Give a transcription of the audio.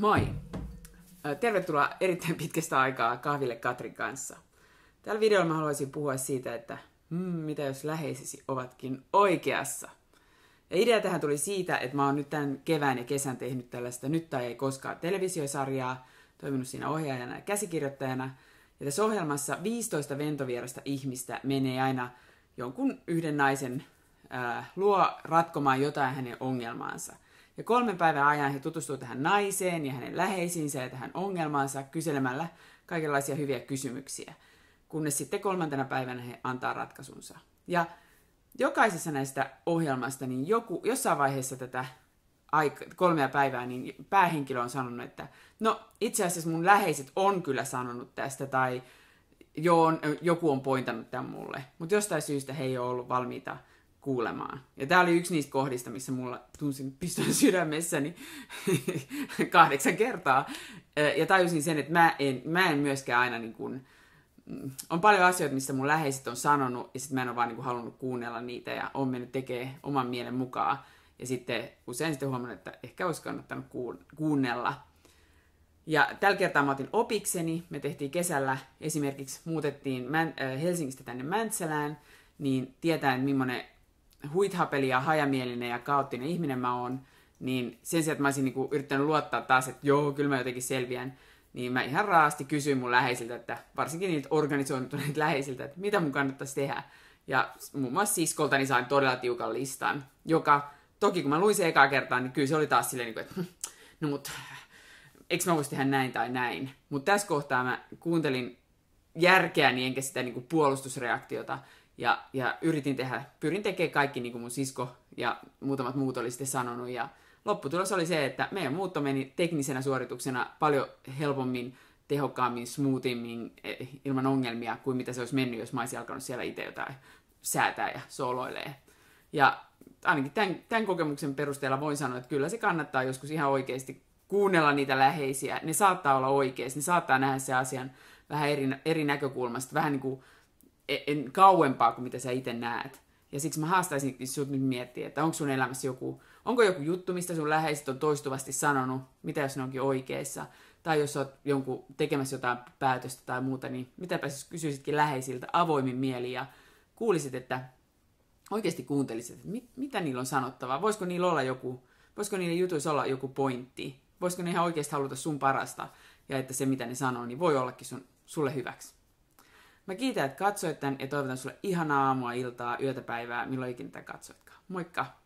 Moi! Tervetuloa erittäin pitkästä aikaa kahville Katrin kanssa. Tällä videolla mä haluaisin puhua siitä, että mm, mitä jos läheisesi ovatkin oikeassa. Ja idea tähän tuli siitä, että mä oon nyt tämän kevään ja kesän tehnyt tällaista Nyt tai ei koskaan televisiosarjaa, toiminut siinä ohjaajana ja käsikirjoittajana. Ja tässä ohjelmassa 15 ventovierasta ihmistä menee aina jonkun yhden naisen ää, luo ratkomaan jotain hänen ongelmaansa – ja kolmen päivän ajan he tutustuu tähän naiseen ja hänen läheisiinsä ja tähän ongelmaansa kyselemällä kaikenlaisia hyviä kysymyksiä, kunnes sitten kolmantena päivänä he antaa ratkaisunsa. Ja jokaisessa näistä ohjelmasta, niin joku, jossain vaiheessa tätä aika, kolmea päivää, niin päähenkilö on sanonut, että no itse asiassa mun läheiset on kyllä sanonut tästä tai joo, joku on pointannut tämän mulle, mutta jostain syystä he ei ole ollut valmiita kuulemaan. Ja tämä oli yksi niistä kohdista, missä mulla tunsin piston sydämessäni kahdeksan kertaa. Ja tajusin sen, että mä en, mä en myöskään aina niin kuin, mm, on paljon asioita, mistä mun läheiset on sanonut, ja sitten mä en ole vaan niin kuin halunnut kuunnella niitä, ja on mennyt tekemään oman mielen mukaan. Ja sitten usein sitten huomannut, että ehkä olisi kannattanut kuunnella. Ja tällä kertaa mä otin opikseni. Me tehtiin kesällä esimerkiksi, muutettiin Helsingistä tänne Mäntsälään, niin tietäen, millainen huithapeli ja hajamielinen ja kaoottinen ihminen mä oon, niin sen sijaan, että mä olisin niinku yrittänyt luottaa taas, että joo, kyllä mä jotenkin selviän, niin mä ihan raasti kysyin mun läheisiltä, että varsinkin niiltä organisoituneilta läheisiltä, että mitä mun kannattaisi tehdä. Ja muun muassa niin sain todella tiukan listan, joka toki kun mä luin se ekaa kertaa, niin kyllä se oli taas silleen, niinku, että hm, no mut, eikö mä voisi tehdä näin tai näin. Mutta tässä kohtaa mä kuuntelin järkeäni, enkä sitä kuin niinku puolustusreaktiota, ja, ja yritin tehdä, pyrin tekemään kaikki niin kuin mun sisko ja muutamat muut oli sitten sanonut. Ja lopputulos oli se, että meidän muutto meni teknisenä suorituksena paljon helpommin, tehokkaammin, smoothimmin, eh, ilman ongelmia kuin mitä se olisi mennyt, jos mä olisin alkanut siellä itse jotain säätää ja sooloilee. Ja ainakin tämän, tämän kokemuksen perusteella voin sanoa, että kyllä se kannattaa joskus ihan oikeasti kuunnella niitä läheisiä. Ne saattaa olla oikeasti, ne saattaa nähdä se asian vähän eri, eri näkökulmasta, vähän niin kuin E, en, kauempaa kuin mitä sä itse näet. Ja siksi mä haastaisin sinut nyt miettiä, että onko sun elämässä joku, onko joku juttu, mistä sun läheiset on toistuvasti sanonut, mitä jos ne onkin oikeassa, tai jos oot jonkun tekemässä jotain päätöstä tai muuta, niin mitäpä siis kysyisitkin läheisiltä avoimin mieli ja kuulisit, että oikeasti kuuntelisit, että mit, mitä niillä on sanottavaa, voisiko niillä olla joku, voisiko niillä jutuissa olla joku pointti, voisiko ne ihan oikeasti haluta sun parasta, ja että se mitä ne sanoo, niin voi ollakin sun, sulle hyväksi. Mä kiitän, että katsoit tämän ja toivotan sulle ihanaa aamua, iltaa, yötä, päivää, milloin ikinä tätä katsoitkaan. Moikka!